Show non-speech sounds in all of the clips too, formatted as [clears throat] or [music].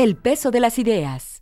El peso de las ideas.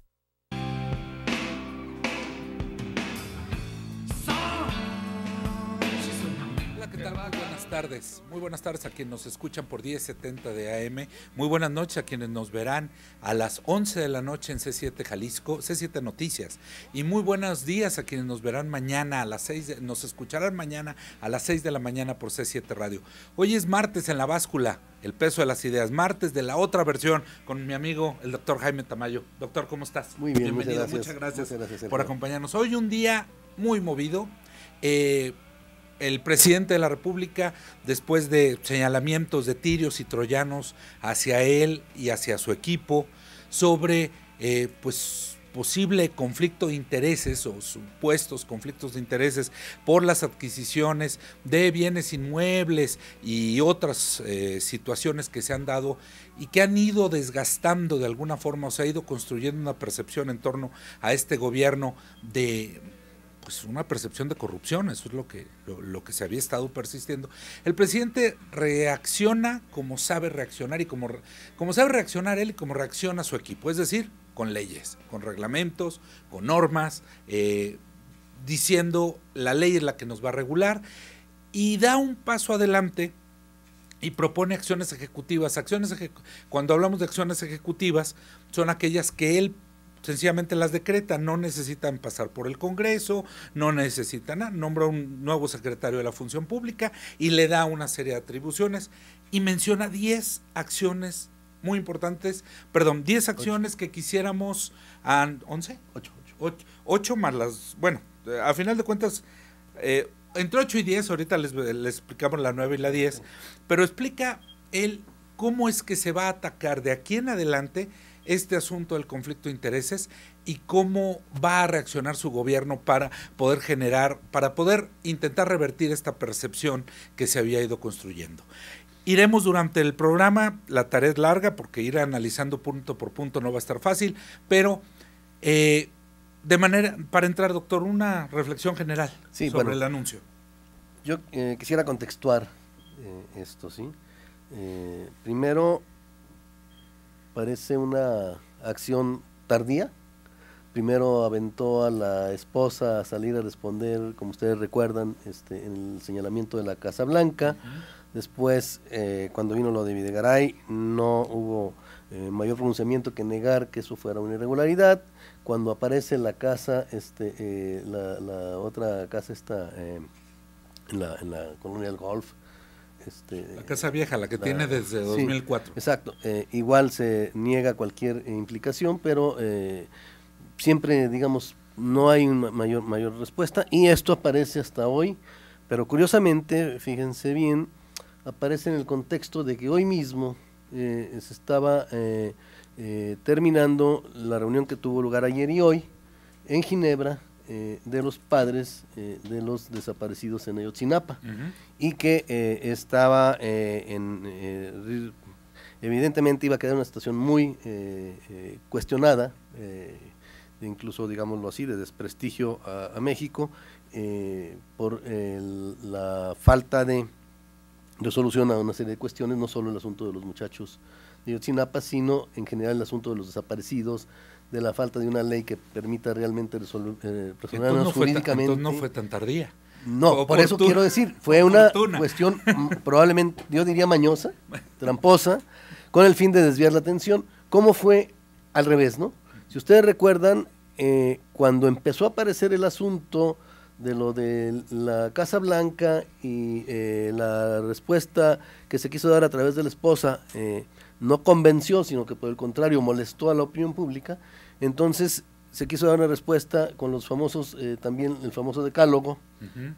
tardes, muy buenas tardes a quienes nos escuchan por 1070 de AM, muy buenas noches a quienes nos verán a las 11 de la noche en C7 Jalisco, C7 Noticias, y muy buenos días a quienes nos verán mañana a las 6, nos escucharán mañana a las 6 de la mañana por C7 Radio. Hoy es martes en la báscula, el peso de las ideas, martes de la otra versión con mi amigo el doctor Jaime Tamayo. Doctor, ¿cómo estás? Muy bien, bienvenido, muchas gracias, por acompañarnos. Hoy un día muy movido. Eh, el presidente de la República, después de señalamientos de tirios y troyanos hacia él y hacia su equipo, sobre eh, pues, posible conflicto de intereses o supuestos conflictos de intereses por las adquisiciones de bienes inmuebles y otras eh, situaciones que se han dado y que han ido desgastando de alguna forma o se ha ido construyendo una percepción en torno a este gobierno de pues una percepción de corrupción, eso es lo que, lo, que se había estado persistiendo. El presidente reacciona como sabe reaccionar y como, como sabe reaccionar él y como reacciona su equipo, es decir, con leyes, con reglamentos, con normas, eh, diciendo la ley es la que nos va a regular y da un paso adelante y propone acciones ejecutivas. Acciones Cuando hablamos de acciones ejecutivas, son aquellas que él sencillamente las decreta, no necesitan pasar por el Congreso, no necesitan nada, nombra un nuevo secretario de la función pública y le da una serie de atribuciones y menciona 10 acciones muy importantes, perdón, 10 acciones que quisiéramos, a, 11, 8, 8, 8 más las, bueno, a final de cuentas, eh, entre 8 y 10, ahorita les, explicamos la 9 y la 10, pero explica él cómo es que se va a atacar de aquí en adelante este asunto del conflicto de intereses y cómo va a reaccionar su gobierno para poder generar, para poder intentar revertir esta percepción que se había ido construyendo. Iremos durante el programa, la tarea es larga porque ir analizando punto por punto no va a estar fácil, pero eh, de manera, para entrar, doctor, una reflexión general sobre el anuncio. Yo eh, quisiera contextuar eh, esto, ¿sí? primero, parece una acción tardía. Primero aventó a la esposa a salir a responder, como ustedes recuerdan, este, en el señalamiento de la Casa Blanca. Después, eh, cuando vino lo de Videgaray, no hubo eh, mayor pronunciamiento que negar que eso fuera una irregularidad. Cuando aparece la casa, este, eh, la, otra casa está en la, en, colonia del Golf, este, la Casa Vieja, la que tiene desde 2004. exacto. Eh, igual se niega cualquier implicación, pero eh, siempre, digamos, no hay una mayor, mayor respuesta. Y esto aparece hasta hoy, pero curiosamente, fíjense bien, aparece en el contexto de que hoy mismo eh, se estaba terminando la reunión que tuvo lugar ayer y hoy en Ginebra eh, de los padres eh, de los desaparecidos en Ayotzinapa y que eh, estaba en, evidentemente iba a quedar una situación muy cuestionada, incluso digámoslo así, de desprestigio a, a México por la falta de resolución a una serie de cuestiones, no solo el asunto de los muchachos de Yotzinapa, sino en general el asunto de los desaparecidos, de la falta de una ley que permita realmente resolver, eh, no jurídicamente. Fue no fue tan tardía. No, por eso quiero decir, fue una cuestión mm, probablemente, yo diría mañosa, [laughs] tramposa, con el fin de desviar la atención. ¿Cómo fue al revés, no? Si ustedes recuerdan, eh, cuando empezó a aparecer el asunto de lo de la Casa Blanca y eh, la respuesta que se quiso dar a través de la esposa no convenció, sino que por el contrario molestó a la opinión pública, entonces se quiso dar una respuesta con los famosos, eh, también el famoso decálogo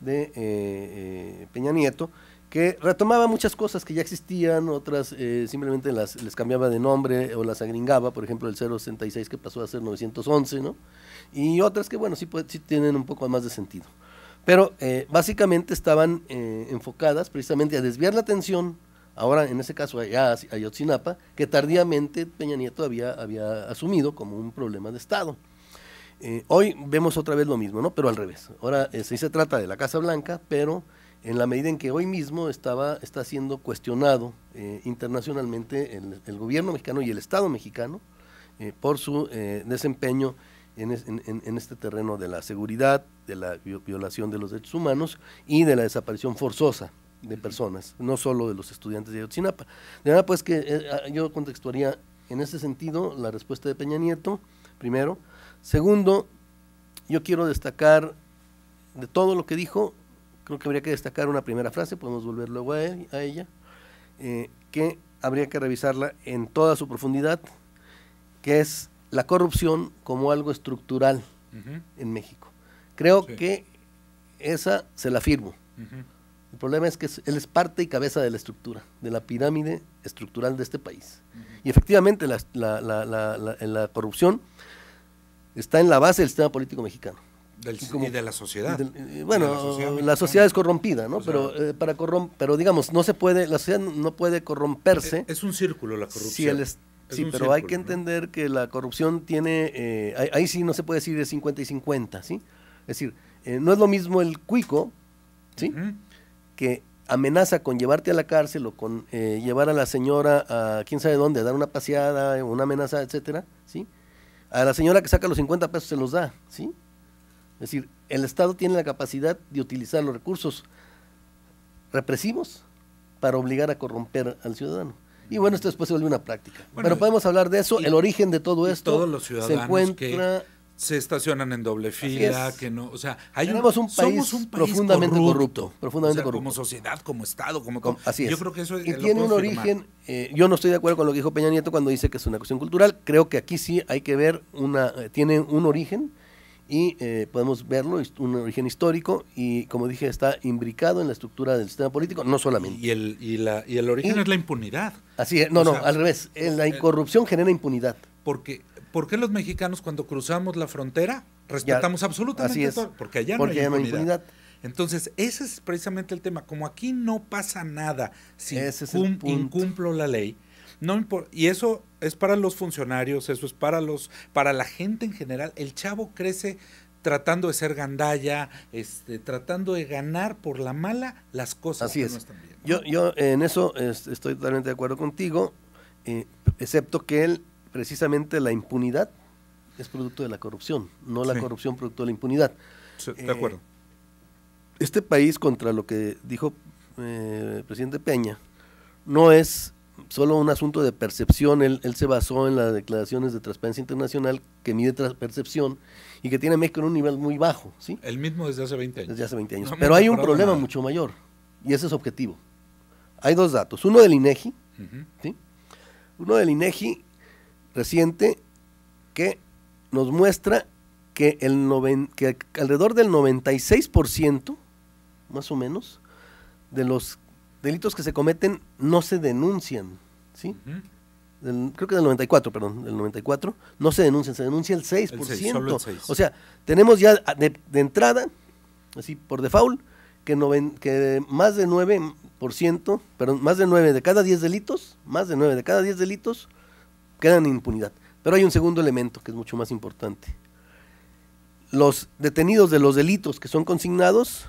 de eh, eh, Peña Nieto, que retomaba muchas cosas que ya existían, otras simplemente las, les cambiaba de nombre o las agringaba, por ejemplo el 066 que pasó a ser 911, ¿no? Y otras que, bueno, sí, sí tienen un poco más de sentido. Pero básicamente estaban enfocadas precisamente a desviar la atención Ahora, en ese caso, hay Ayotzinapa, que tardíamente Peña Nieto había, asumido como un problema de Estado. Eh, hoy vemos otra vez lo mismo, ¿no? Pero al revés. Ahora eh, sí se trata de la Casa Blanca, pero en la medida en que hoy mismo estaba, está siendo cuestionado eh, internacionalmente el, gobierno mexicano y el Estado mexicano por su desempeño en, este terreno de la seguridad, de la violación de los derechos humanos y de la desaparición forzosa de personas, no solo de los estudiantes de Ayotzinapa. De verdad pues que eh, ah, yo contextuaría en ese sentido la respuesta de Peña Nieto, primero. Segundo, yo quiero destacar de todo lo que dijo, creo que habría que destacar una primera frase, podemos volver luego a, ella, eh, que habría que revisarla en toda su profundidad, que es la corrupción como algo estructural en México. Creo que esa se la firmo. El problema es que él es parte y cabeza de la estructura, de la pirámide estructural de este país. Y efectivamente la, corrupción está en la base del sistema político mexicano. y, de la sociedad. Eh, bueno, la sociedad, es corrompida, ¿no? pero, eh, para pero digamos, no se puede, la sociedad no puede corromperse. E, es, un círculo la corrupción. Sí, pero hay que entender que la corrupción tiene, eh, ahí, sí no se puede decir de 50 y 50, ¿sí? Es decir, no es lo mismo el cuico, ¿sí? que amenaza con llevarte a la cárcel o con eh, llevar a la señora a quién sabe dónde, a dar una paseada, una amenaza, etcétera, ¿sí? A la señora que saca los 50 pesos se los da, ¿sí? Es decir, el Estado tiene la capacidad de utilizar los recursos represivos para obligar a corromper al ciudadano. Y bueno, esto después se vuelve una práctica. Pero podemos hablar de eso, el origen de todo esto se encuentra se estacionan en doble fila, que no, o sea, hay Tenemos un, país profundamente corrupto, profundamente corrupto. Como sociedad, como Estado, como, así es. Yo creo que eso y tiene un origen. Eh, yo no estoy de acuerdo con lo que dijo Peña Nieto cuando dice que es una cuestión cultural. Creo que aquí sí hay que ver una, eh, tiene un origen y eh, podemos verlo, un origen histórico y como dije está imbricado en la estructura del sistema político, no solamente. Y el, y la, y el origen es la impunidad. Así es, no, no, al revés, la corrupción genera impunidad. Porque ¿Por qué los mexicanos cuando cruzamos la frontera respetamos absolutamente así todo? Porque allá no hay, Entonces, ese es precisamente el tema. Como aquí no pasa nada si incumplo la ley, no y eso es para los funcionarios, eso es para los, para la gente en general. El chavo crece tratando de ser gandalla, este, tratando de ganar por la mala las cosas Así que es. no están Yo, yo en eso este, estoy totalmente de acuerdo contigo, eh, excepto que él precisamente la impunidad es producto de la corrupción, no la corrupción producto de la impunidad. de acuerdo. Eh, este país, contra lo que dijo el eh, presidente Peña, no es solo un asunto de percepción, él, se basó en las declaraciones de Transparencia Internacional que mide percepción y que tiene México en un nivel muy bajo. ¿sí? El mismo desde hace 20 años. Desde hace 20 años. Pero hay un problema mucho mayor y ese es objetivo. Hay dos datos, uno del INEGI, e ¿sí? uno del INEGI reciente que nos muestra que, el que alrededor del 96%, más o menos, de los delitos que se cometen no se denuncian, ¿sí? creo que del 94, perdón, del 94, no se denuncian, se denuncia el 6%. O sea, tenemos ya de, entrada, así por default, que, que más de 9%, perdón, más de 9 de cada 10 delitos, más de 9 de cada 10 delitos quedan en impunidad. Pero hay un segundo elemento que es mucho más importante. Los detenidos de los delitos que son consignados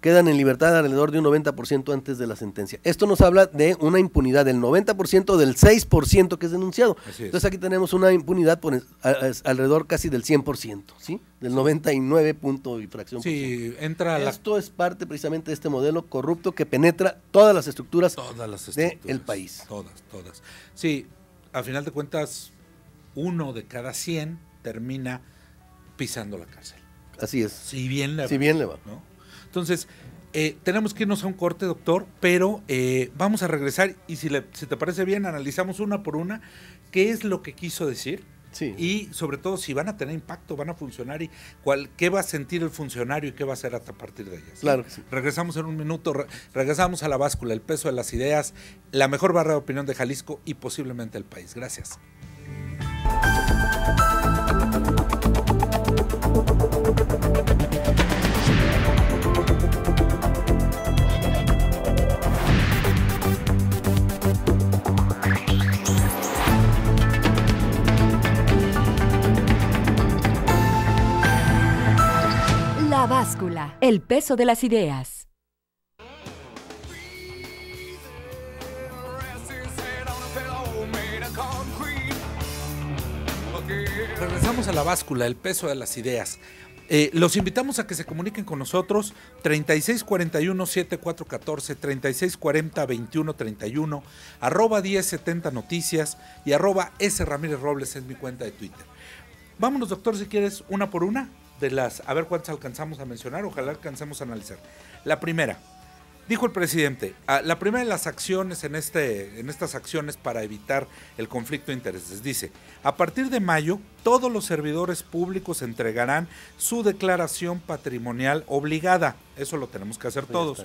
quedan en libertad alrededor de un 90% antes de la sentencia. Esto nos habla de una impunidad del 90% del 6% que es denunciado. Entonces aquí tenemos una impunidad alrededor casi del 100%, ¿sí? Del 99 punto y fracción. Sí, entra Esto es parte precisamente de este modelo corrupto que penetra todas las estructuras, todas las del país. Todas, todas. Sí, al final de cuentas, uno de cada 100 termina pisando la cárcel. Así es. Si bien le va. Si bien le va. Entonces, eh, tenemos que irnos a un corte, doctor, pero eh, vamos a regresar y si, le, si te parece bien, analizamos una por una qué es lo que quiso decir y sobre todo si van a tener impacto, van a funcionar y qué va a sentir el funcionario y qué va a hacer a partir de ellas. Claro Regresamos en un minuto, regresamos a la báscula, el peso de las ideas, la mejor barra de opinión de Jalisco y posiblemente el país. Gracias. Báscula, el peso de las ideas. Regresamos a la báscula, el peso de las ideas. Eh, los invitamos a que se comuniquen con nosotros 3641-7414, 3640-2131, arroba 1070 noticias y arroba S. Ramírez Robles es mi cuenta de Twitter. Vámonos, doctor, si quieres, una por una de las, a ver cuántas alcanzamos a mencionar, ojalá alcancemos a analizar. La primera, dijo el presidente, ah, la primera de las acciones en, este, en estas acciones para evitar el conflicto de intereses, dice, a partir de mayo todos los servidores públicos entregarán su declaración patrimonial obligada, eso lo tenemos que hacer todos,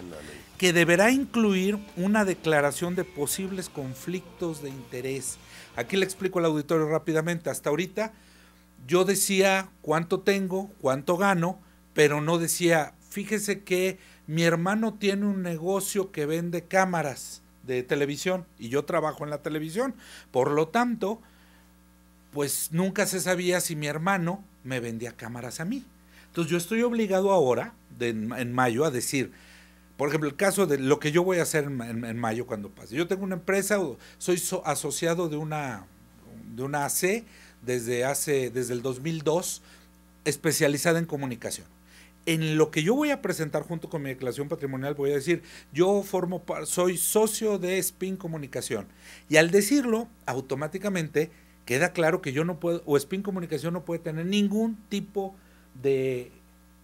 que deberá incluir una declaración de posibles conflictos de interés. Aquí le explico al auditorio rápidamente, hasta ahorita yo decía cuánto tengo, cuánto gano, pero no decía, fíjese que mi hermano tiene un negocio que vende cámaras de televisión y yo trabajo en la televisión. Por lo tanto, pues nunca se sabía si mi hermano me vendía cámaras a mí. Entonces yo estoy obligado ahora, en mayo, a decir, por ejemplo, el caso de lo que yo voy a hacer en, mayo cuando pase. Yo tengo una empresa, soy asociado de una, de una AC desde hace, desde el 2002, especializada en comunicación. En lo que yo voy a presentar junto con mi declaración patrimonial, voy a decir, yo formo, soy socio de Spin Comunicación. Y al decirlo, automáticamente queda claro que yo no puedo, o Spin Comunicación no puede tener ningún tipo de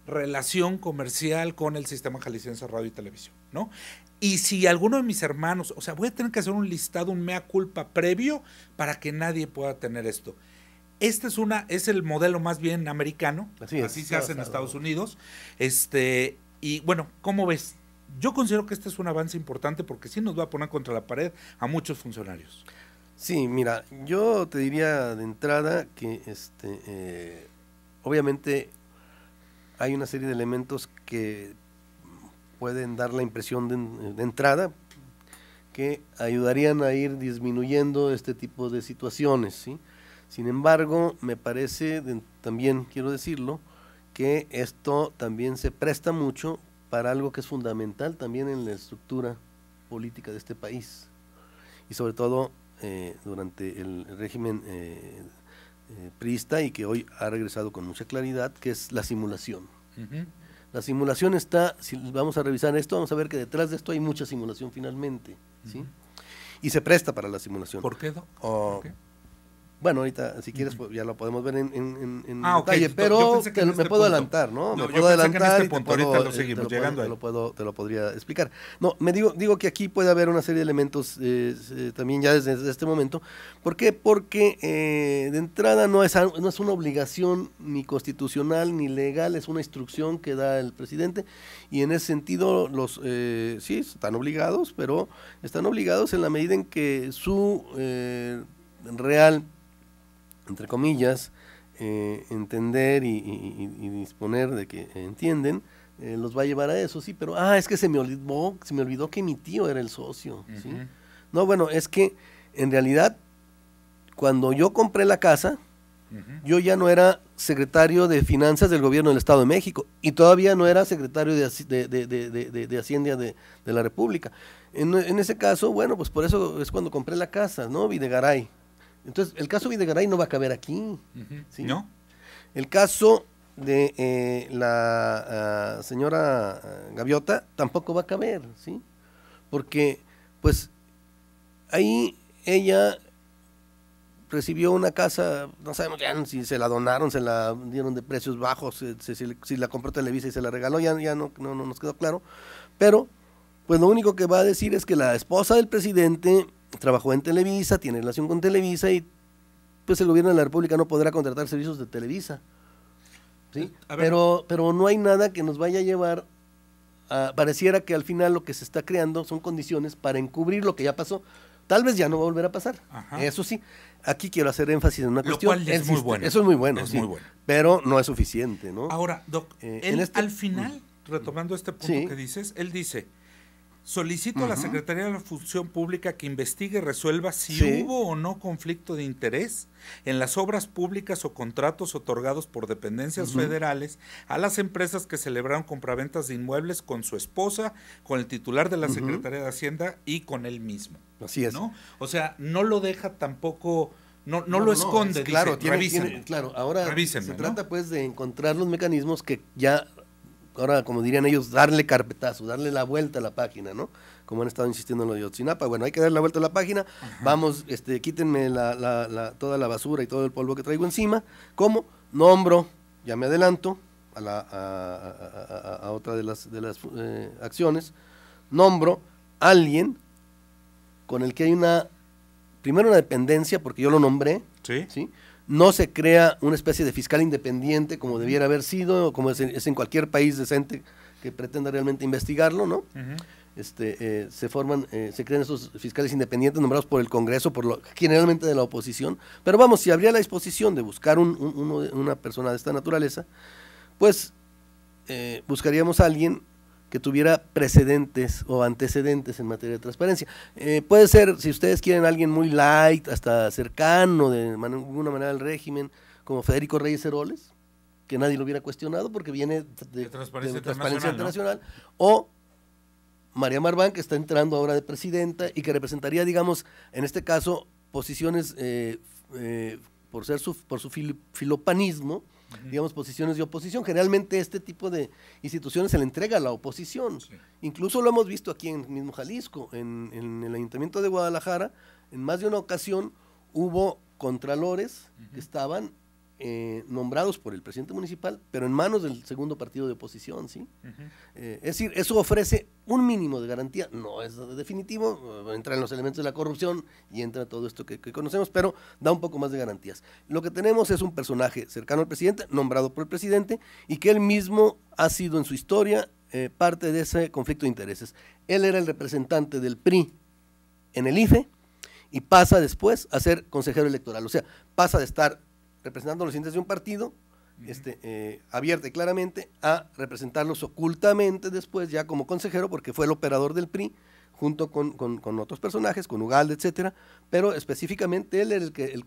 relación comercial con el sistema jalisciense radio y televisión, ¿no? Y si alguno de mis hermanos, o sea, voy a tener que hacer un listado, un mea culpa previo para que nadie pueda tener esto. Este es una, es el modelo más bien americano. Así, se hace en Estados Unidos. Este, y bueno, ¿cómo ves? Yo considero que este es un avance importante porque sí nos va a poner contra la pared a muchos funcionarios. Sí, mira, yo te diría de entrada que este, eh, obviamente hay una serie de elementos que pueden dar la impresión de, entrada que ayudarían a ir disminuyendo este tipo de situaciones, ¿sí? Sin embargo, me parece, también quiero decirlo, que esto también se presta mucho para algo que es fundamental también en la estructura política de este país. Y sobre todo eh, durante el régimen prista eh, eh, priista y que hoy ha regresado con mucha claridad, que es la simulación. La simulación está, si vamos a revisar esto, vamos a ver que detrás de esto hay mucha simulación finalmente. ¿sí? Y se presta para la simulación. ¿Por qué? Oh, ¿Por qué? Bueno, ahorita, si quieres, pues, ya lo podemos ver en, en, ah, detalle, pero este me puedo adelantar, ¿no? me puedo adelantar. Te lo te lo podría explicar. No, me digo, digo que aquí puede haber una serie de elementos eh, eh, también ya desde, este momento. ¿Por qué? Porque eh, de entrada no es, no es una obligación ni constitucional ni legal, es una instrucción que da el presidente y en ese sentido los sí están obligados, pero están obligados en la medida en que su real entre comillas, eh, entender y, disponer de que entienden, eh, los va a llevar a eso, sí, pero, ah, es que se me olvidó, se me olvidó que mi tío era el socio, ¿sí? No, bueno, es que en realidad, cuando yo compré la casa, yo ya no era secretario de Finanzas del Gobierno del Estado de México y todavía no era secretario de, Hacienda de, la República. En, en, ese caso, bueno, pues por eso es cuando compré la casa, ¿no? Videgaray, entonces, el caso Videgaray no va a caber aquí. ¿No? El caso de eh, la ah, señora ah, Gaviota tampoco va a caber, ¿sí? Porque, pues, ahí ella recibió una casa, no sabemos ya si se la donaron, se la dieron de precios bajos, si la compró Televisa y se la regaló, ya, ya no nos quedó claro. Pero, pues lo único que va a decir es que la esposa del presidente trabajó en Televisa, tiene relación con Televisa y pues el gobierno de la República no podrá contratar servicios de Televisa. ¿sí? Eh, pero, pero no hay nada que nos vaya a llevar a, pareciera que al final lo que se está creando son condiciones para encubrir lo que ya pasó. Tal vez ya no va a volver a pasar. Eso sí, aquí quiero hacer énfasis en una cuestión. Cual es muy bueno. Eso es muy bueno, muy bueno. Pero no es suficiente, ¿no? Ahora, Doc, eh, este al final, mm. retomando este punto que dices, él dice, Solicito a la Secretaría de la Función Pública que investigue y resuelva si hubo o no conflicto de interés en las obras públicas o contratos otorgados por dependencias federales a las empresas que celebraron compraventas de inmuebles con su esposa, con el titular de la Secretaría de Hacienda y con él mismo. Así es. ¿no? O sea, no lo deja tampoco no, no, lo esconde, claro, claro, ahora se trata pues de encontrar los mecanismos que ya ahora como dirían ellos, darle carpetazo, darle la vuelta a la página, ¿no? Como han estado insistiendo los lo de Otsinapa. Bueno, hay que darle la vuelta a la página, vamos, este, quítenme toda la basura y todo el polvo que traigo encima. ¿Cómo? Nombro, ya me adelanto a, la, otra de las, de las eh, acciones, nombro a alguien con el que hay una, primero una dependencia, porque yo lo nombré, ¿Sí? ¿sí? no se crea una especie de fiscal independiente como debiera haber sido, o como es en, cualquier país decente que pretenda realmente investigarlo, ¿no? Este, eh, se forman, eh, se crean esos fiscales independientes nombrados por el Congreso, por lo, generalmente de la oposición. Pero vamos, si habría la disposición de buscar un, una persona de esta naturaleza, pues eh, buscaríamos a alguien que tuviera precedentes o antecedentes en materia de transparencia. Eh, puede ser, si ustedes quieren, alguien muy light, hasta cercano de alguna manera al régimen, como Federico Reyes Heroles, que nadie lo hubiera cuestionado porque viene de, Transparencia, Internacional, o María Marván, que está entrando ahora de presidenta y que representaría, digamos, en este caso, posiciones eh, eh, por, ser su, por su filopanismo, digamos, posiciones de oposición. Generalmente este tipo de instituciones se le entrega a la oposición. Incluso lo hemos visto aquí en mismo Jalisco, en, el Ayuntamiento de Guadalajara, en más de una ocasión hubo contralores que estaban eh, nombrados por el presidente municipal, pero en manos del segundo partido de oposición, ¿sí? Eh, es decir, eso ofrece un mínimo de garantía, no es definitivo, eh, entra en los elementos de la corrupción y entra todo esto que, conocemos, pero da un poco más de garantías. Lo que tenemos es un personaje cercano al presidente, nombrado por el presidente, y que él mismo ha sido en su historia parte de ese conflicto de intereses. Él era el representante del PRI en el IFE y pasa después a ser consejero electoral, o sea, pasa de estar representando los intereses de un partido, este, eh, abierta y claramente, a representarlos ocultamente después, ya como consejero, porque fue el operador del PRI, junto con, otros personajes, con Ugalde, etcétera, pero específicamente él era el que, el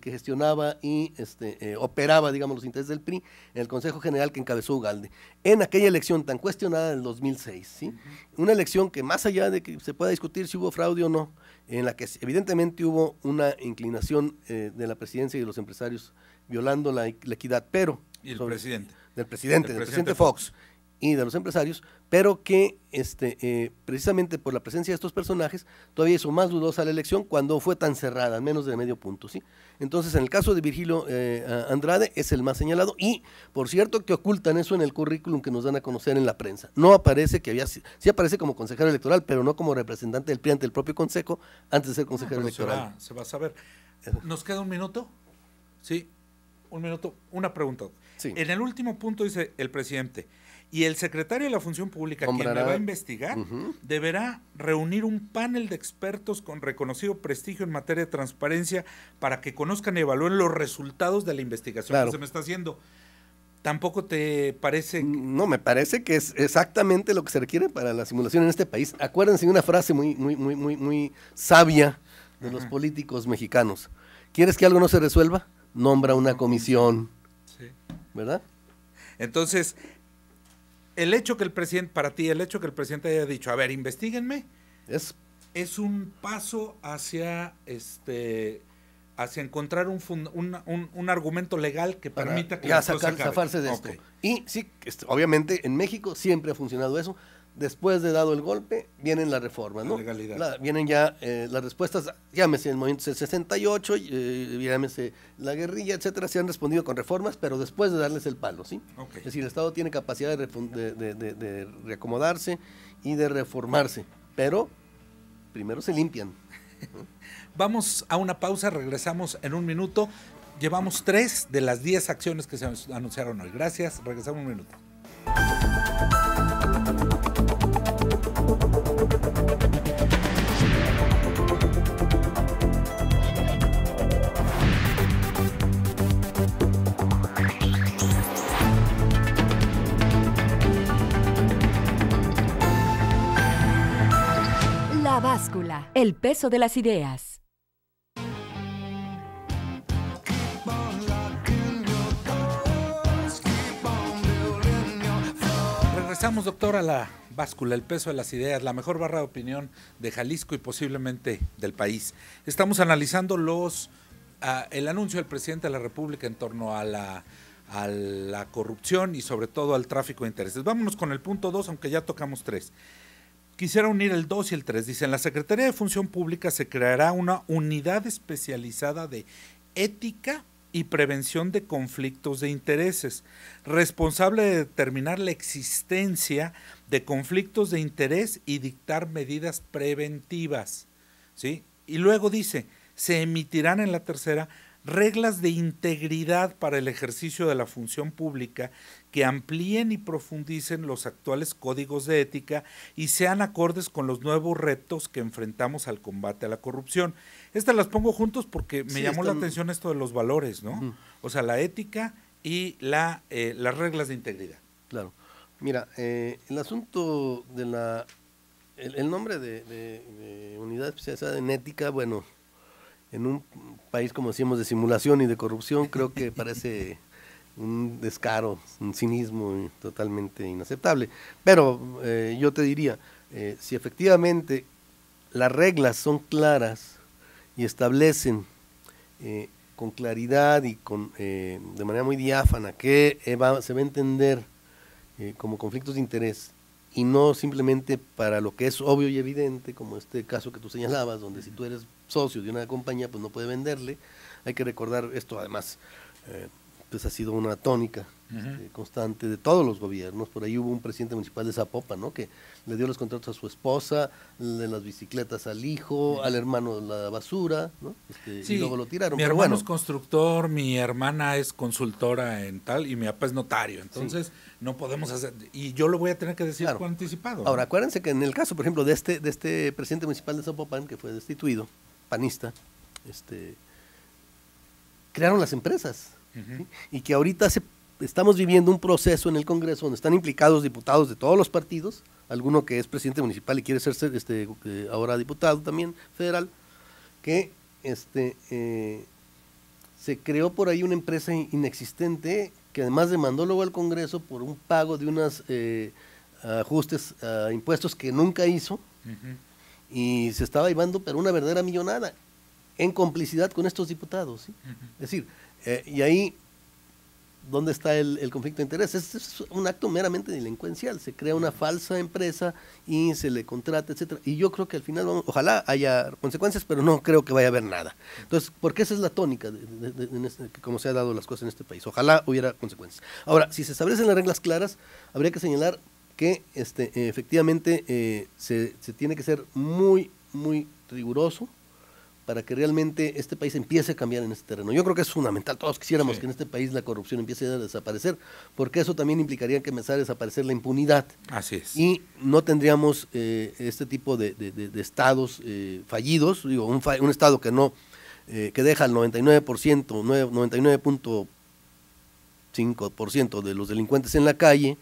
que, gestionaba y este, eh, operaba, digamos, los intereses del PRI en el Consejo General que encabezó Ugalde, en aquella elección tan cuestionada del 2006, ¿sí? Una elección que más allá de que se pueda discutir si hubo fraude o no, en la que evidentemente hubo una inclinación eh, de la presidencia y de los empresarios violando la, equidad, pero... Y el presidente. Del presidente, del presidente, Fox y de los empresarios, pero que este, eh, precisamente por la presencia de estos personajes todavía hizo más dudosa la elección cuando fue tan cerrada, menos de medio punto. ¿sí? Entonces, en el caso de Virgilio eh, Andrade es el más señalado y, por cierto, que ocultan eso en el currículum que nos dan a conocer en la prensa. No aparece que había, sí aparece como consejero electoral, pero no como representante del PRI ante el propio Consejo antes de ser consejero pues electoral. Se va, a saber. Eh, ¿Nos queda un minuto? Sí, un minuto. Una pregunta. En el último punto dice el presidente y el secretario de la Función Pública, quien la va a investigar, deberá reunir un panel de expertos con reconocido prestigio en materia de transparencia para que conozcan y evalúen los resultados de la investigación que se me está haciendo. ¿Tampoco te parece? No, me parece que es exactamente lo que se requiere para la simulación en este país. Acuérdense de una frase muy, muy, muy, muy, muy sabia de los políticos mexicanos. ¿Quieres que algo no se resuelva? Nombra una comisión. Sí. ¿Verdad? Entonces, el hecho que el presidente, para ti, el hecho que el presidente haya dicho, a ver, investiguenme, es, es un paso hacia este hacia encontrar un, un, argumento legal que permita que ya zafarse de esto. Y sí, este, obviamente en México siempre ha funcionado eso después de dado el golpe, vienen las reformas, ¿no? La legalidad. vienen ya eh, las respuestas, llámese el movimiento 68, eh, llámese la guerrilla, etcétera, se han respondido con reformas, pero después de darles el palo, ¿sí? Es decir, el Estado tiene capacidad de, reacomodarse y de reformarse, pero primero se limpian. [laughs] Vamos a una pausa, regresamos en un minuto. Llevamos tres de las diez acciones que se anunciaron hoy. Gracias, regresamos en un minuto. Báscula, el peso de las ideas. Regresamos, doctor, a la báscula, el peso de las ideas, la mejor barra de opinión de Jalisco y posiblemente del país. Estamos analizando los ah, el anuncio del presidente de la República en torno a la a la corrupción y sobre todo al tráfico de intereses. Vámonos con el punto 2, aunque ya tocamos tres. Quisiera unir el 2 y el 3. Dice, en la Secretaría de Función Pública se creará una unidad especializada de ética y prevención de conflictos de intereses, responsable de determinar la existencia de conflictos de interés y dictar medidas preventivas. ¿sí? Y luego dice, se emitirán en la tercera reglas de integridad para el ejercicio de la función pública que amplíen y profundicen los actuales códigos de ética y sean acordes con los nuevos retos que enfrentamos al combate a la corrupción. Estas las pongo juntos porque me llamó la atención esto de los valores, ¿no? O sea, la ética y la, eh, las reglas de integridad. Claro. Mira, eh, el asunto de la... El, nombre de, unidad especializada en ética, bueno, en un país como decimos de simulación y de corrupción, creo que [laughs] parece un descaro, un cinismo eh, totalmente inaceptable. Pero eh, yo te diría, eh, si efectivamente las reglas son claras y establecen con claridad y con, de manera muy diáfana que se va a entender como conflictos de interés y no simplemente para lo que es obvio y evidente, como este caso que tú señalabas, donde si tú eres socio de una compañía, pues no puede venderle. Hay que recordar esto además pues ha sido una tónica eh, constante de todos los gobiernos. Por ahí hubo un presidente municipal de Zapopan, ¿no? Que le dio los contratos a su esposa, de las bicicletas al hijo, al hermano la basura, ¿no? Este, y luego lo tiraron. Mi hermano es constructor, mi hermana es consultora en tal y mi papá es notario. Entonces no podemos hacer y yo lo voy a tener que decir anticipado. Ahora acuérdense que en el caso, por ejemplo, de este de este presidente municipal de Zapopan que fue destituido, panista, este crearon las empresas y que ahorita estamos viviendo un proceso en el Congreso donde están implicados diputados de todos los partidos, alguno que es presidente municipal y quiere ser este, eh, ahora diputado también federal, que este, eh, se creó por ahí una empresa inexistente que además demandó luego al Congreso por un pago de unos eh, ajustes a impuestos que nunca hizo y se estaba llevando, pero una verdadera millonada en complicidad con estos diputados. Es decir, eh, y ahí, ¿dónde está el, conflicto de interés? Es, un acto meramente delincuencial. Se crea una falsa empresa y se le contrata, etcétera. Y yo creo que al final, ojalá haya consecuencias, pero no creo que vaya a haber nada. Entonces, porque esa es la tónica de, este, se han dado las cosas en este país. Ojalá hubiera consecuencias. Ahora, si se establecen las reglas claras, habría que señalar que este, efectivamente eh, se tiene que ser muy, muy riguroso para que realmente este país empiece a cambiar en este terreno. Yo creo que es fundamental, todos quisiéramos que en este país la corrupción empiece a desaparecer, porque eso también implicaría que empezara a desaparecer la impunidad. Así es. Y no tendríamos eh, este tipo de, estados eh, fallidos, digo, un, estado que no, eh, que deja el 99%, 99.5% de los delincuentes en la calle,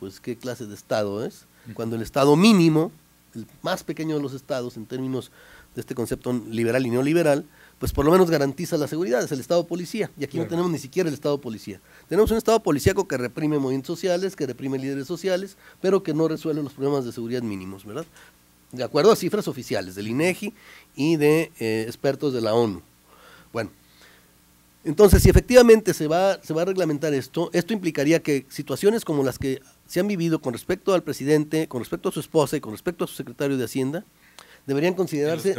pues qué clase de estado es, mm. cuando el estado mínimo, el más pequeño de los estados en términos de este concepto liberal y neoliberal, pues por lo menos garantiza la seguridad, es el Estado policía. Y aquí no tenemos ni siquiera el Estado policía. Tenemos un Estado policíaco que reprime movimientos sociales, que reprime líderes sociales, pero que no resuelve los problemas de seguridad mínimos, ¿verdad? De acuerdo a cifras oficiales del INEGI y de eh, expertos de la ONU. Bueno, entonces, si efectivamente se va, se va a reglamentar esto, esto implicaría que situaciones como las que se han vivido con respecto al presidente, con respecto a su esposa y con respecto a su secretario de Hacienda, deberían considerarse...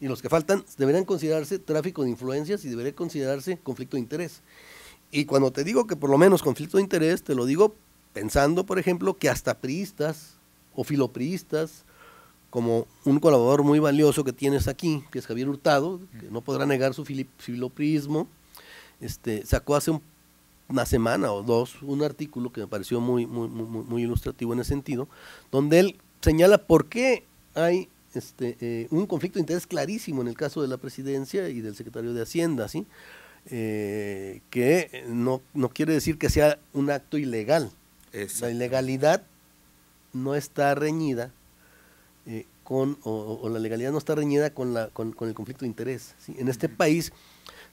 Y los que faltan. deberían considerarse tráfico de influencias y debería considerarse conflicto de interés. Y cuando te digo que por lo menos conflicto de interés, te lo digo pensando, por ejemplo, que hasta priistas o filopriistas, como un colaborador muy valioso que tienes aquí, que es Javier Hurtado, que no podrá negar su filopriismo, este, sacó hace una semana o dos un artículo que me pareció muy, muy, muy ilustrativo en ese sentido, donde él señala por qué hay este, eh, un conflicto de interés clarísimo en el caso de la presidencia y del secretario de Hacienda, eh, que no, quiere decir que sea un acto ilegal. La ilegalidad no está reñida eh, con, o, la legalidad no está reñida con, la, con, el conflicto de interés. En este país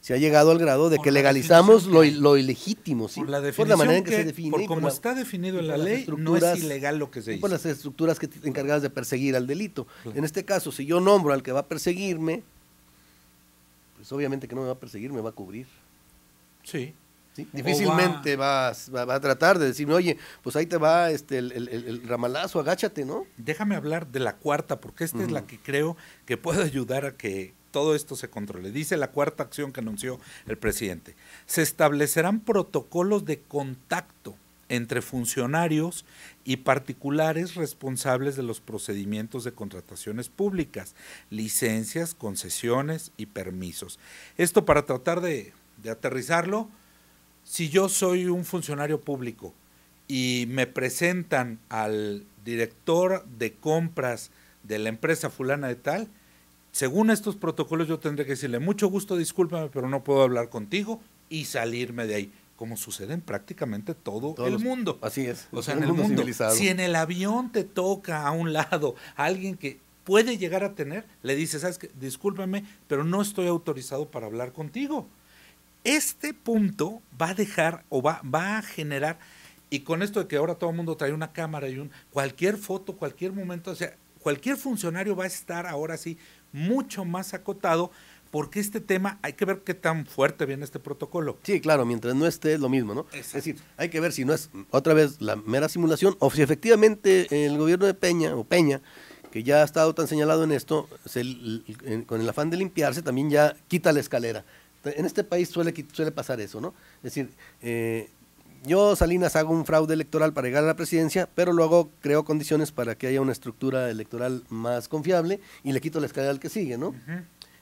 se ha llegado al grado de que legalizamos lo, ilegítimo, ¿sí? Por la, manera en que, se define. como está definido en la ley, no es ilegal lo que se dice. Por las estructuras que encargadas de perseguir al delito. En este caso, si yo nombro al que va a perseguirme, pues obviamente que no me va a perseguir, me va a cubrir. Sí. Difícilmente va. a tratar de decirme, oye, pues ahí te va este, el, ramalazo, agáchate, ¿no? Déjame hablar de la cuarta, porque esta es la que creo que puede ayudar a que todo esto se controle. Dice la cuarta acción que anunció el presidente. Se establecerán protocolos de contacto entre funcionarios y particulares responsables de los procedimientos de contrataciones públicas, licencias, concesiones y permisos. Esto para tratar de, de, aterrizarlo, si yo soy un funcionario público y me presentan al director de compras de la empresa fulana de tal, según estos protocolos yo tendré que decirle, mucho gusto, discúlpame, pero no puedo hablar contigo y salirme de ahí, como sucede en prácticamente todo el mundo. Así es. O sea, en el mundo. Si en el avión te toca a un lado a alguien que puede llegar a tener, le dices, ¿sabes qué? Discúlpame, pero no estoy autorizado para hablar contigo. Este punto va a dejar o va, va a generar, y con esto de que ahora todo el mundo trae una cámara y un, cualquier foto, cualquier momento, o sea, cualquier funcionario va a estar ahora sí mucho más acotado, porque este tema hay que ver qué tan fuerte viene este protocolo. Sí, claro, mientras no esté lo mismo, ¿no? Es decir, hay que ver si no es otra vez la mera simulación o si efectivamente el gobierno de Peña o Peña que ya ha estado tan señalado en esto, con el afán de limpiarse, también ya quita la escalera. En este país suele, suele pasar eso, ¿no? Es decir, eh, yo, Salinas, hago un fraude electoral para llegar a la presidencia, pero luego creo condiciones para que haya una estructura electoral más confiable y le quito la escalera al que sigue, ¿no?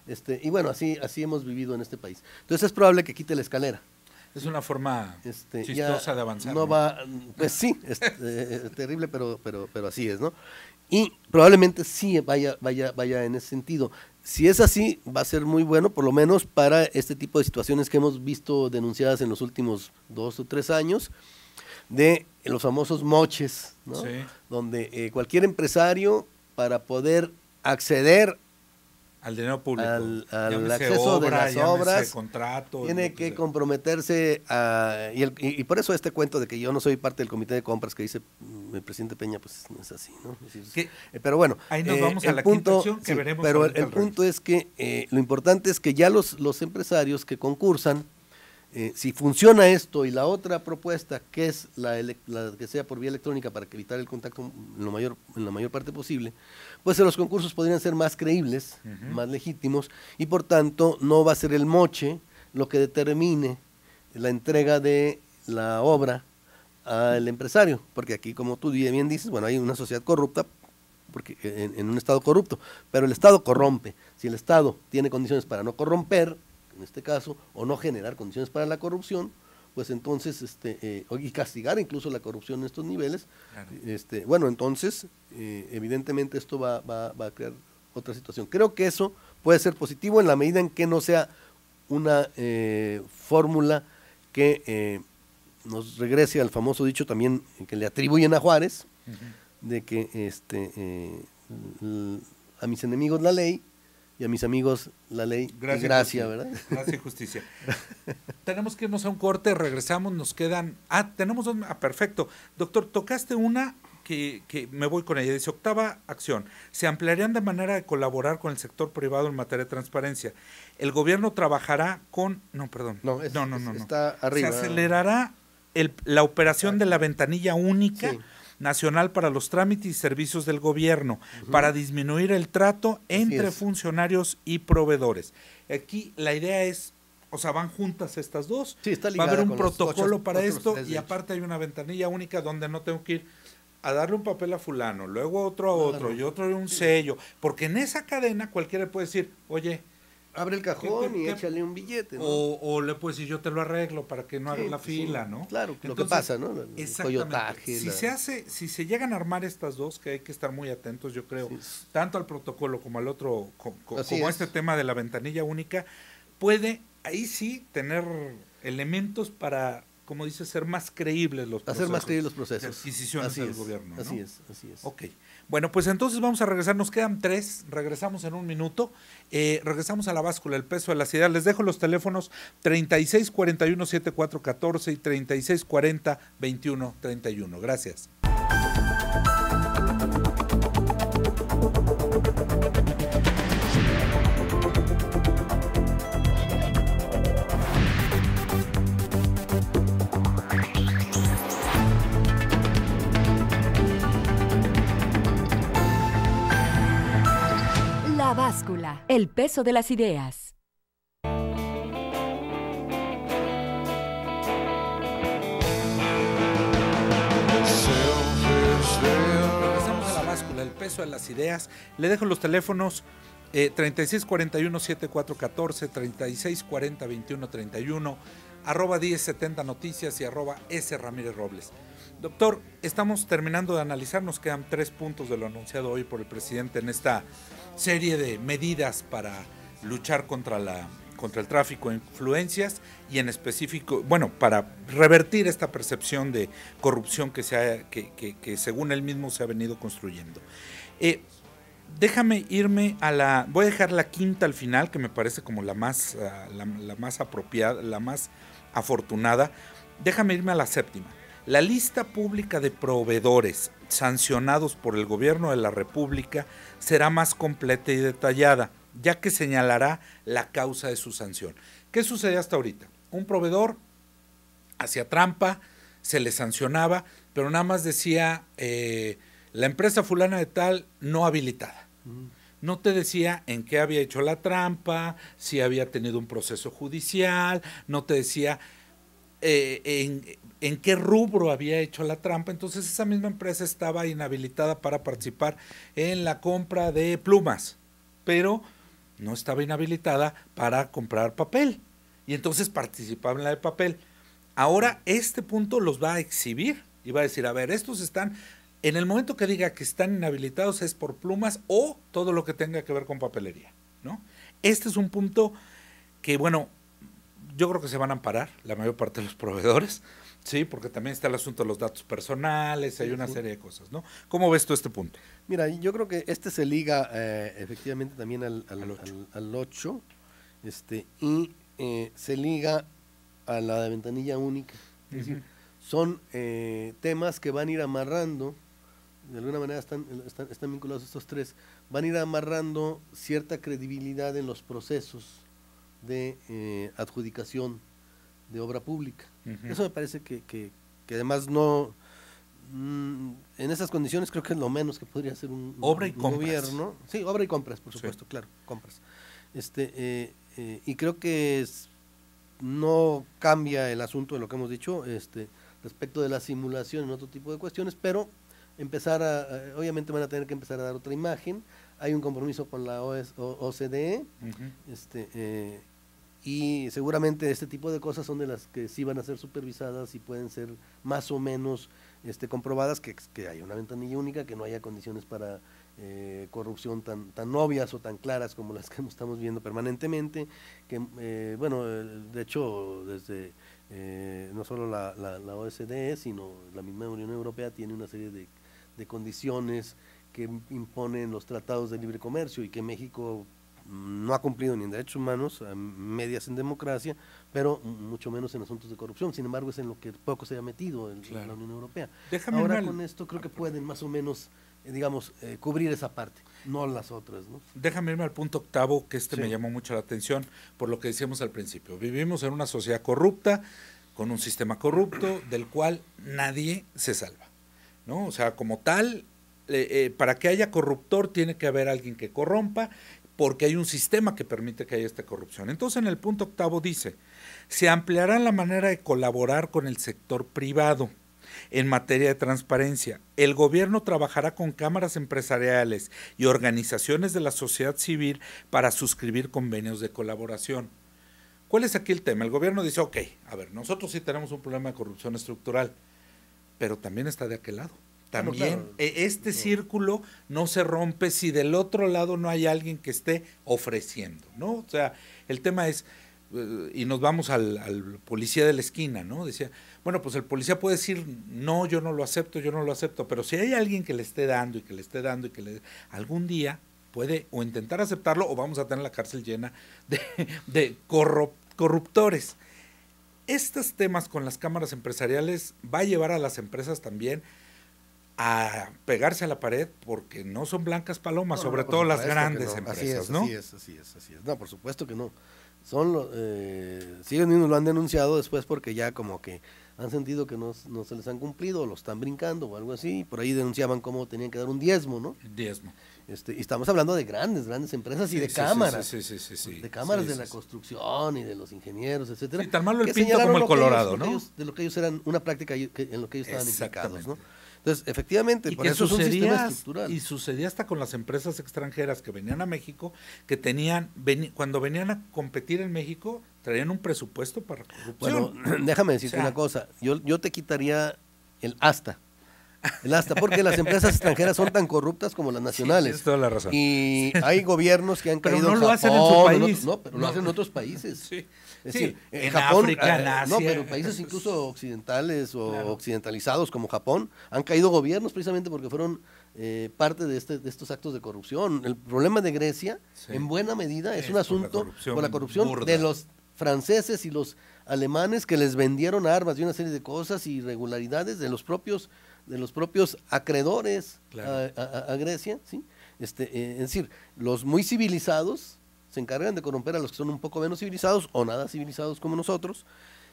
este, y bueno, así, así hemos vivido en este país. Entonces es probable que quite la escalera. Es una forma este, chistosa de avanzar. No, va, pues sí, es eh, eh, terrible, pero, pero, pero así es, ¿no? Y probablemente sí vaya, vaya, vaya en ese sentido. Si es así, va a ser muy bueno, por lo menos para este tipo de situaciones que hemos visto denunciadas en los últimos dos o tres años, de los famosos moches, donde eh, cualquier empresario para poder acceder al dinero público. Al, acceso de las obras. Contrato, tiene que, comprometerse a, y, por eso este cuento de que yo no soy parte del comité de compras que dice mm, el presidente Peña, pues no es así, ¿no? Eh, pero bueno. Ahí nos eh, vamos a punto, Pero el, punto es que eh, lo importante es que ya los, los empresarios que concursan eh, si funciona esto y la otra propuesta, que es la, que sea por vía electrónica para evitar el contacto en, lo mayor, en la mayor parte posible, pues los concursos podrían ser más creíbles, más legítimos, y por tanto no va a ser el moche lo que determine la entrega de la obra al empresario, porque aquí, como tú bien dices, bueno, hay una sociedad corrupta, porque eh, en un Estado corrupto, pero el Estado corrompe. Si el Estado tiene condiciones para no corromper, en este caso, o no generar condiciones para la corrupción, pues entonces, este, eh, y castigar incluso la corrupción en estos niveles, este, bueno, entonces, eh, evidentemente esto va, a crear otra situación. Creo que eso puede ser positivo en la medida en que no sea una eh, fórmula que nos regrese al famoso dicho también que le atribuyen a Juárez, de que este, a mis enemigos la ley y a mis amigos la ley gracias, ¿verdad? Gracias justicia. [laughs] tenemos que irnos a un corte, regresamos, nos quedan... Ah, tenemos dos... Ah, perfecto. Doctor, tocaste una que, que, me voy con ella. Dice, octava acción, se ampliarían de manera de colaborar con el sector privado en materia de transparencia. El gobierno trabajará con... No, perdón. No, no, no, no, Está arriba. Se acelerará el, la operación de la ventanilla única. Nacional para los Trámites y Servicios del Gobierno, para disminuir el trato entre funcionarios y proveedores. Aquí la idea es, o sea, van juntas estas dos. Va a haber un protocolo para esto y aparte hay una ventanilla única donde no tengo que ir a darle un papel a fulano, luego otro a otro y otro de un sello, porque en esa cadena cualquiera puede decir, oye, abre el cajón y échale un billete. O, le puedes decir, yo te lo arreglo para que no haga la pues, fila, ¿no? Claro, lo que pasa, ¿no? exactamente. Si, se hace, si se llegan a armar estas dos, que hay que estar muy atentos, yo creo, tanto al protocolo como al otro, como, a este tema de la ventanilla única, puede ahí sí tener elementos para como dice, ser más creíbles los procesos. Hacer más creíbles los procesos. De adquisiciones así del gobierno. Así es, así es. Ok. Bueno, pues entonces vamos a regresar, nos quedan tres, regresamos en un minuto, eh, regresamos a la báscula, el peso de la ciudad. Les dejo los teléfonos 3641-7414 y 3640-2131. Gracias. El peso de las ideas. Regresamos a la báscula El peso de las ideas. Le dejo los teléfonos eh, 3641-7414, 3640-2131, arroba 1070 noticias y arroba S. Ramírez Robles. Doctor, estamos terminando de analizar, nos quedan tres puntos de lo anunciado hoy por el presidente en esta serie de medidas para luchar contra la contra el tráfico de influencias y en específico, bueno, para revertir esta percepción de corrupción que, se que, según él mismo se ha venido construyendo. Eh, déjame irme a la, voy a dejar la quinta al final, que me parece como la más, ah, la más apropiada, la más afortunada. Déjame irme a la séptima. La lista pública de proveedores sancionados por el Gobierno de la República será más completa y detallada, ya que señalará la causa de su sanción. ¿Qué sucede hasta ahorita? Un proveedor hacía trampa, se le sancionaba, pero nada más decía eh, la empresa fulana de tal no habilitada. Mm. No te decía en qué había hecho la trampa, si había tenido un proceso judicial, no te decía eh, en, en qué rubro había hecho la trampa. Entonces esa misma empresa estaba inhabilitada para participar en la compra de plumas, pero no estaba inhabilitada para comprar papel. Y entonces participaba en la de papel. Ahora este punto los va a exhibir y va a decir, a ver, estos están, en el momento que diga que están inhabilitados es por plumas o todo lo que tenga que ver con papelería, ¿no? Este es un punto que, bueno, yo creo que se van a amparar la mayor parte de los proveedores, sí, porque también está el asunto de los datos personales, hay una serie de cosas, ¿no? ¿Cómo ves tú este punto? Mira, yo creo que este se liga eh, efectivamente también al, al, 8, este, y eh, se liga a la ventanilla única. son eh, temas que van a ir amarrando, de alguna manera están, están, están vinculados estos tres, van a ir amarrando cierta credibilidad en los procesos de eh, adjudicación de obra pública. Eso me parece que, que, además no... Mm, en esas condiciones creo que es lo menos que podría hacer un, obra gobierno. Sí, obra y compras, por supuesto, claro, compras. Este, eh, eh, y creo que no cambia el asunto de lo que hemos dicho este, respecto de la simulación en otro tipo de cuestiones, pero empezar a, obviamente van a tener que empezar a dar otra imagen. Hay un compromiso con la OCDE, e. este, y seguramente este tipo de cosas son de las que sí van a ser supervisadas y pueden ser más o menos este, comprobadas que, que haya una ventanilla única, que no haya condiciones para eh, corrupción tan, tan obvias o tan claras como las que [laughs] estamos viendo permanentemente, que eh, bueno, de hecho desde eh, no solo la, la, e, sino la misma Unión Europea tiene una serie de, de condiciones que imponen los tratados de libre comercio y que México no ha cumplido ni en derechos humanos, medias en democracia, pero mucho menos en asuntos de corrupción. Sin embargo, es en lo que poco se ha metido en la Unión Europea. Ahora con esto creo que ah, pueden más o menos, eh, digamos, eh, cubrir esa parte, no las otras. ¿no? Déjame irme al punto octavo, que este me llamó mucho la atención por lo que decíamos al principio. Vivimos en una sociedad corrupta, con un sistema corrupto, del cual nadie se salva. ¿no? O sea, como tal, eh, para que haya corruptor tiene que haber alguien que corrompa porque hay un sistema que permite que haya esta corrupción. Entonces, en el punto octavo dice, se ampliará la manera de colaborar con el sector privado en materia de transparencia. El gobierno trabajará con cámaras empresariales y organizaciones de la sociedad civil para suscribir convenios de colaboración. ¿Cuál es aquí el tema? El gobierno dice, ok, a ver, nosotros sí tenemos un problema de corrupción estructural, pero también está de aquel lado. También e, este círculo no se rompe si del otro lado no hay alguien que esté ofreciendo, ¿no? O sea, el tema es, eh, y nos vamos al, policía de la esquina, ¿no? Decía, bueno, pues el policía puede decir, no, yo no lo acepto, yo no lo acepto, pero si hay alguien que le esté dando y que le esté dando y que le... Algún día puede o intentar aceptarlo o vamos a tener la cárcel llena de, de corruptores. Estos temas con las cámaras empresariales va a llevar a las empresas también a pegarse a la pared porque no son blancas palomas, sobre todo las grandes empresas, ¿no? Así es, así es, así es. No, por supuesto que no. Son, eh, sí, mismos lo han denunciado después porque ya como que han sentido que no, se les han cumplido, lo están brincando o algo así. Por ahí denunciaban cómo tenían que dar un diezmo, ¿no? Diezmo. Este, y estamos hablando de grandes, grandes empresas y de cámaras. Sí, sí, sí, De cámaras de la construcción y de los ingenieros, etcétera. Y tan malo el pinto como el Colorado, ¿no? De lo que ellos eran, una práctica en lo que ellos estaban implicados, ¿no? Entonces, efectivamente, ¿Y eso sucedía, es un sistema estructural. Y sucedía hasta con las empresas extranjeras que venían a México, que tenían, cuando venían a competir en México, traían un presupuesto para corrupción. Bueno, [clears throat] déjame decirte una cosa, yo, yo te quitaría el hasta. El hasta, porque las empresas extranjeras son tan corruptas como las nacionales. Sí, toda la razón. Y hay gobiernos que han pero no lo hacen en su país. No, pero lo hacen en otros países. Sí. Es decir, eh, en Japón, África, en eh, Asia. no, pero países incluso occidentales o occidentalizados como Japón han caído gobiernos precisamente porque fueron eh, parte de, este, de estos actos de corrupción. El problema de Grecia, en buena medida, es, un asunto por la corrupción, de los franceses y los alemanes que les vendieron armas y una serie de cosas y irregularidades de los propios de los propios acreedores a, Grecia, sí. Este, es decir, los muy civilizados se encargan de corromper a los que son un poco menos civilizados o nada civilizados como nosotros.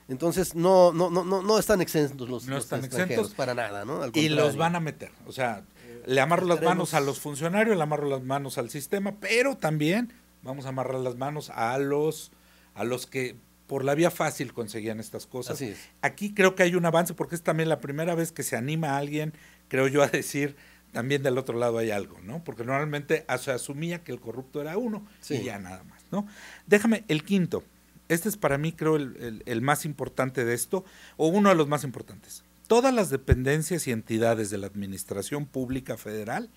Entonces no no no no, no están exentos los, no están exentos para nada, ¿no? y los van a meter, o sea, le amarro las manos a los funcionarios, le amarro las manos al sistema, pero también vamos a amarrar las manos a los a los que por la vía fácil conseguían estas cosas. Así Aquí creo que hay un avance porque es también la primera vez que se anima a alguien, creo yo, a decir también del otro lado hay algo, ¿no? Porque normalmente se asumía que el corrupto era uno y ya nada más, ¿no? Déjame el quinto. Este es para mí, creo, el más importante de esto, o uno de los más importantes. Todas las dependencias y entidades de la Administración Pública Federal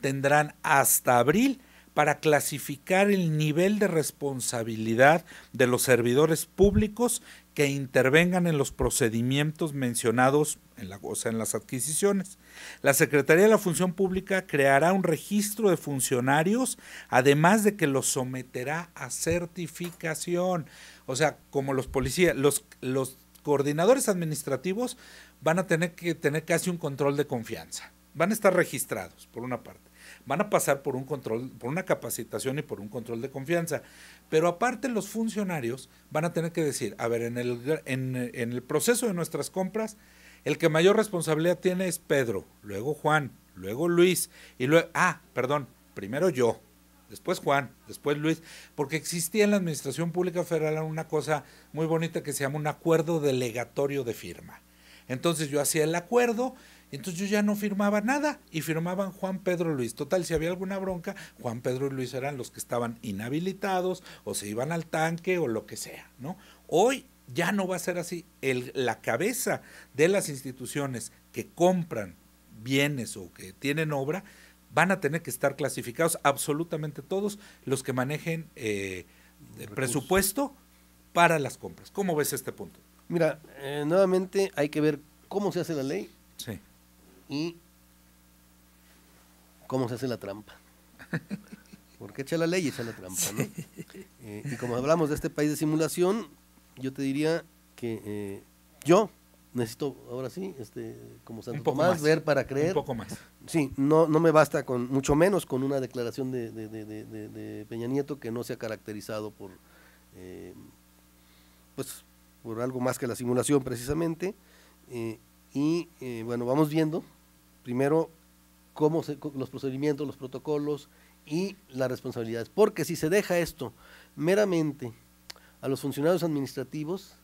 tendrán hasta abril para clasificar el nivel de responsabilidad de los servidores públicos que intervengan en los procedimientos mencionados, en la, en las adquisiciones. La Secretaría de la Función Pública creará un registro de funcionarios, además de que los someterá a certificación. O sea, como los policías, los, los coordinadores administrativos van a tener que tener casi un control de confianza. Van a estar registrados, por una parte van a pasar por un control, por una capacitación y por un control de confianza. Pero aparte los funcionarios van a tener que decir, a ver, en el, en, en el proceso de nuestras compras, el que mayor responsabilidad tiene es Pedro, luego Juan, luego Luis, y luego, ah, perdón, primero yo, después Juan, después Luis, porque existía en la Administración Pública Federal una cosa muy bonita que se llama un acuerdo delegatorio de firma. Entonces yo hacía el acuerdo, entonces yo ya no firmaba nada y firmaban Juan Pedro Luis. Total, si había alguna bronca, Juan Pedro y Luis eran los que estaban inhabilitados o se iban al tanque o lo que sea, ¿no? Hoy ya no va a ser así. la cabeza de las instituciones que compran bienes o que tienen obra van a tener que estar clasificados absolutamente todos los que manejen el eh, presupuesto para las compras. ¿Cómo ves este punto? Mira, eh, nuevamente hay que ver cómo se hace la ley y cómo se hace la trampa. [laughs] Porque echa la ley y echa la trampa, ¿no? Eh, y como hablamos de este país de simulación, yo te diría que eh, yo necesito ahora sí, este, como Santo Tomás, ver para creer. Un poco más. Sí, no, no me basta con, mucho menos con una declaración de, Peña Nieto que no se ha caracterizado por, pues, por algo más que la simulación precisamente. Eh, y eh, bueno, vamos viendo primero cómo los procedimientos, los protocolos y las responsabilidades. Porque si se deja esto meramente a los funcionarios administrativos,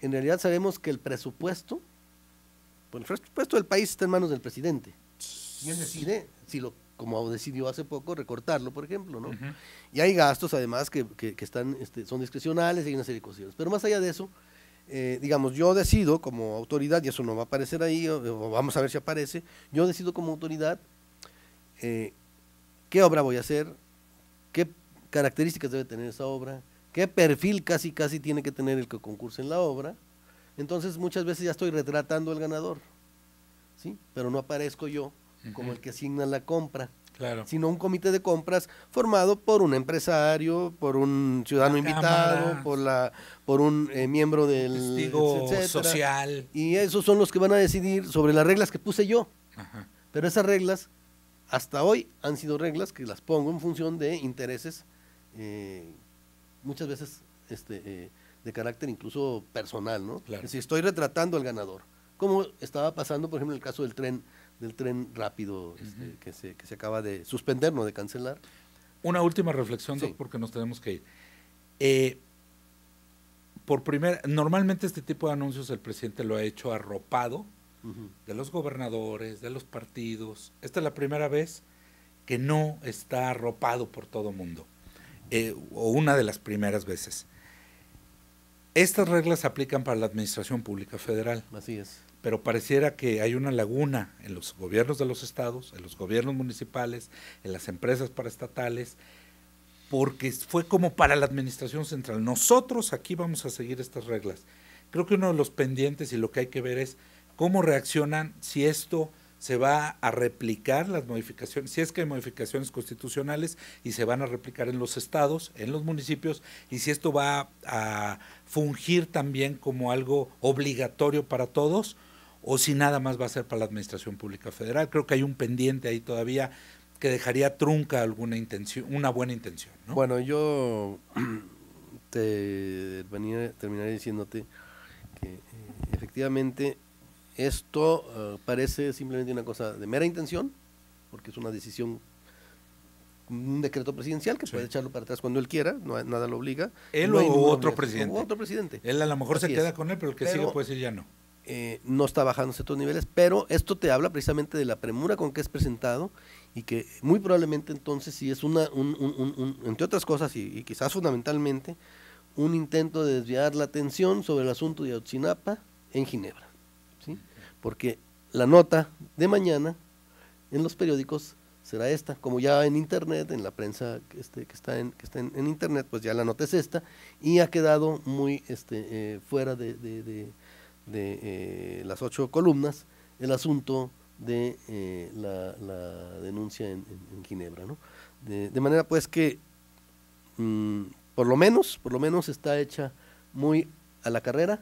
en realidad sabemos que el presupuesto, pues el presupuesto del país está en manos del presidente. Y decide si lo como decidió hace poco recortarlo, por ejemplo, ¿no? Y hay gastos además que, están, este, son discrecionales y hay una serie de cuestiones. Pero más allá de eso, eh, digamos, yo decido como autoridad, y eso no va a aparecer ahí, o, vamos a ver si aparece, yo decido como autoridad eh, qué obra voy a hacer, qué características debe tener esa obra, qué perfil casi casi tiene que tener el que concurse en la obra. Entonces muchas veces ya estoy retratando al ganador, ¿sí? Pero no aparezco yo como el que asigna la compra. sino un comité de compras formado por un empresario, por un ciudadano invitado, por la por un eh, miembro del testigo social. Y esos son los que van a decidir sobre las reglas que puse yo. Pero esas reglas hasta hoy han sido reglas que las pongo en función de intereses eh, muchas veces este, eh, de carácter incluso personal, ¿no? Si estoy retratando al ganador, como estaba pasando, por ejemplo, en el caso del tren del tren rápido este, que, se, que, se, acaba de suspender, no de cancelar. Una última reflexión, porque nos tenemos que ir. Eh, por primera, normalmente este tipo de anuncios el presidente lo ha hecho arropado de los gobernadores, de los partidos. Esta es la primera vez que no está arropado por todo mundo, eh, o una de las primeras veces. Estas reglas se aplican para la Administración Pública Federal. Así es. Pero pareciera que hay una laguna en los gobiernos de los estados, en los gobiernos municipales, en las empresas paraestatales, porque fue como para la Administración Central. Nosotros aquí vamos a seguir estas reglas. Creo que uno de los pendientes y lo que hay que ver es cómo reaccionan si esto se va a replicar las modificaciones, si es que hay modificaciones constitucionales y se van a replicar en los estados, en los municipios, y si esto va a fungir también como algo obligatorio para todos o si nada más va a ser para la Administración Pública Federal. Creo que hay un pendiente ahí todavía que dejaría trunca alguna intención, una buena intención. Bueno, yo [clears throat] te venía, terminaré diciéndote que eh, efectivamente esto eh, parece simplemente una cosa de mera intención, porque es una decisión, un decreto presidencial que se puede echarlo para atrás cuando él quiera, no, nada lo obliga. Él o otro presidente. otro presidente. Él a lo mejor se queda con él, pero el que sigue puede decir ya no. Eh, no está bajando ciertos niveles, pero esto te habla precisamente de la premura con que es presentado y que muy probablemente entonces si es una, entre otras cosas y, quizás fundamentalmente, un intento de desviar la atención sobre el asunto de Otsinapa en Ginebra porque la nota de mañana en los periódicos será esta, como ya en internet, en la prensa que, este, está, en, que está en, internet, pues ya la nota es esta, y ha quedado muy este, eh, fuera de, eh, las ocho columnas el asunto de eh, la, denuncia en, Ginebra. De, manera pues que, mm, por lo menos, por lo menos está hecha muy a la carrera,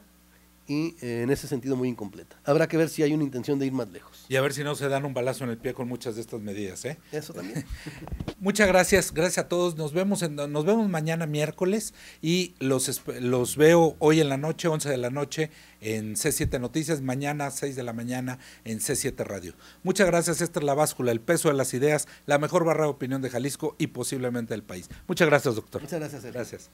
y eh, en ese sentido muy incompleta. Habrá que ver si hay una intención de ir más lejos. Y a ver si no se dan un balazo en el pie con muchas de estas medidas. ¿eh? Eso también. [laughs] Muchas gracias, gracias a todos. Nos vemos, nos vemos mañana miércoles y los, los veo hoy en la noche, 11 de la noche en C7 Noticias, mañana 6 de la mañana en C7 Radio. Muchas gracias, esta es la báscula, el peso de las ideas, la mejor barra de opinión de Jalisco y posiblemente del país. Muchas gracias, doctor. Muchas gracias. Gracias.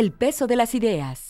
El peso de las ideas.